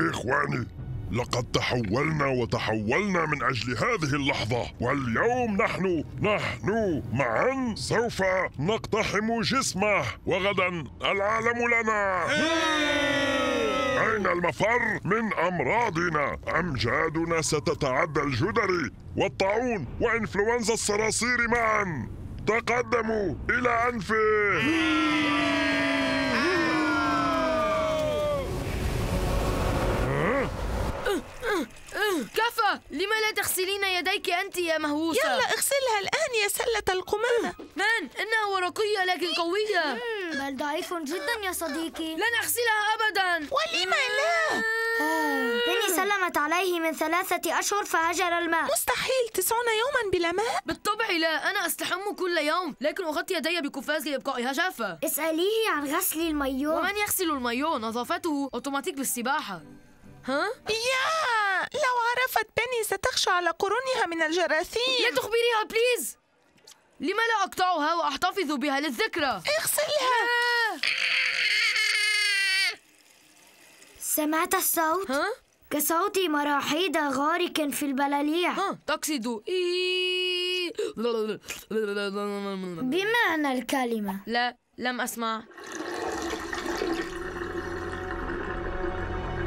إخواني لقد تحولنا وتحولنا من أجل هذه اللحظة واليوم نحن نحن معا سوف نقتحم جسمه وغدا العالم لنا أين المفر من أمراضنا؟ أمجادنا ستتعدى الجدري والطاعون وإنفلونزا الصراصير معا تقدموا إلى أنفه كفى لما لا تغسلين يديك أنت يا مهووسة يلا اغسلها الآن يا سلة القمامة أه. من إنها ورقية لكن قوية بل ضعيف جدا يا صديقي لن أغسلها أبدا ولم لا؟ بني أه. آه، سلمت عليه من ثلاثة أشهر فهجر الماء مستحيل تسعون يوما بلا ماء بالطبع لا أنا أستحم كل يوم لكن أغطي يدي بقفاز لإبقائها جافة اسأليه عن غسل المايو ومن يغسل المايو نظافته أوتوماتيك بالسباحة ها؟ ياه تخشى على قرونها من الجراثيم لا تخبريها بليز لما لا أقطعها وأحتفظ بها للذكرى اغسلها سمعت الصوت؟ ها؟ كصوت مراحيض غارق في البلاليع ها تقصد إيه بمعنى الكلمة لا لم أسمع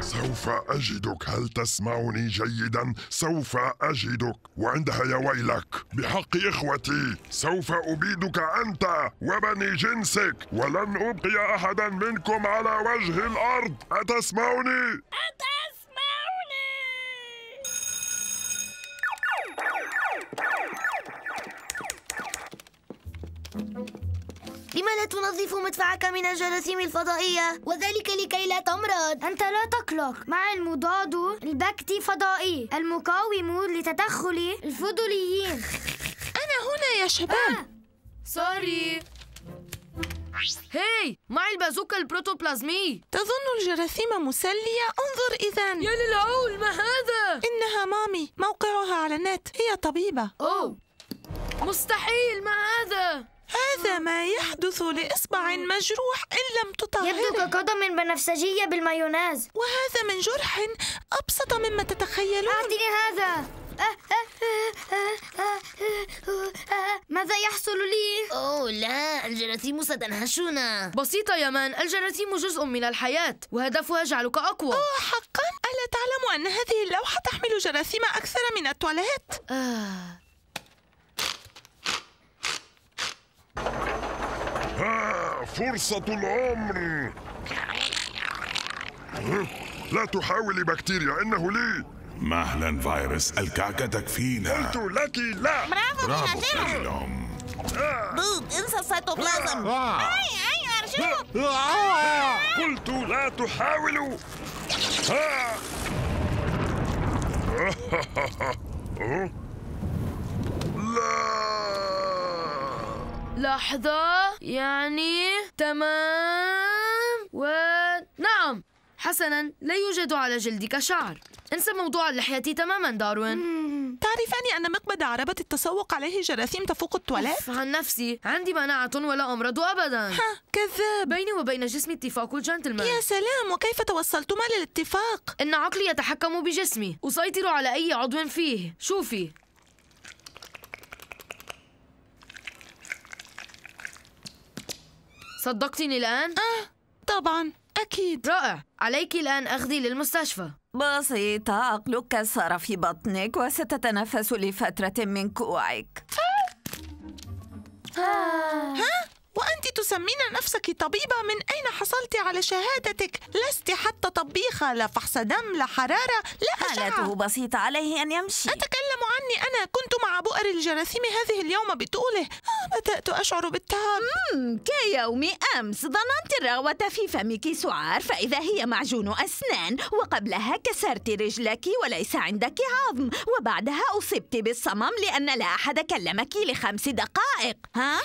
سوف أجدك هل تسمعني جيدا؟ سوف أجدك وعندها يا ويلك بحق إخوتي سوف أبيدك أنت وبني جنسك ولن أبقي أحدا منكم على وجه الأرض أتسمعني؟ أنت لما لا تنظف مدفعك من الجراثيم الفضائية؟ وذلك لكي لا تمرض أنت لا تقلق مع المضاد البكتي فضائي المقاوم لتدخل الفضوليين أنا هنا يا شباب آه. سوري هاي معي البازوكا البروتوبلازمي تظن الجراثيم مسلية؟ انظر إذا يا للعول ما هذا؟ إنها مامي موقعها على النت هي طبيبة أوه مستحيل ما هذا؟ هذا ما يحدث لإصبع مجروح إن لم تطهره يبدو كقدم بنفسجية بالمايونيز وهذا من جرح أبسط مما تتخيلون أعطني هذا أه، أه، أه، ماذا يحصل لي؟ أوه لا الجراثيم ستنهشنا بسيطة يا مان الجراثيم جزء من الحياة وهدفها جعلك أقوى أوه حقا؟ ألا تعلم أن هذه اللوحة تحمل جراثيم أكثر من التواليت؟ آه فرصة العمر لا تحاولي بكتيريا إنه لي مهلا فيروس الكعكة تكفينا قلت لك لا برافو, برافو فينيلوم بوب انسى السيتوبلازم آه. اي اي آه. قلت لا تحاولوا آه. لا لحظة يعني تمام و نعم حسنا لا يوجد على جلدك شعر انسى موضوع اللحية تماما داروين تعرف أن مقبض عربة التسوق عليه جراثيم تفوق التواليت؟ عن نفسي عندي مناعة ولا أمرض أبدا ها كذاب بيني وبين جسمي اتفاق الجنتلمان يا سلام وكيف توصلتما للاتفاق؟ إن عقلي يتحكم بجسمي أسيطر على أي عضو فيه شوفي صدقتني الآن؟ آه طبعا أكيد رائع عليك الآن أخذي للمستشفى بسيطة عقلك كسر في بطنك وستتنفس لفترة من كوعك ها؟ ها؟ تسمين نفسك طبيبة من أين حصلت على شهادتك؟ لست حتى طبيخة لا فحص دم لا حرارة لا أشعة حالته بسيطة عليه أن يمشي أتكلم عني أنا كنت مع بؤر الجراثيم هذه اليوم بطوله بدأت آه، أشعر بالتعب كيوم أمس ظننت الرغوة في فمك سعار فإذا هي معجون أسنان وقبلها كسرت رجلك وليس عندك عظم وبعدها أصبت بالصمم لأن لا أحد كلمك لخمس دقائق ها؟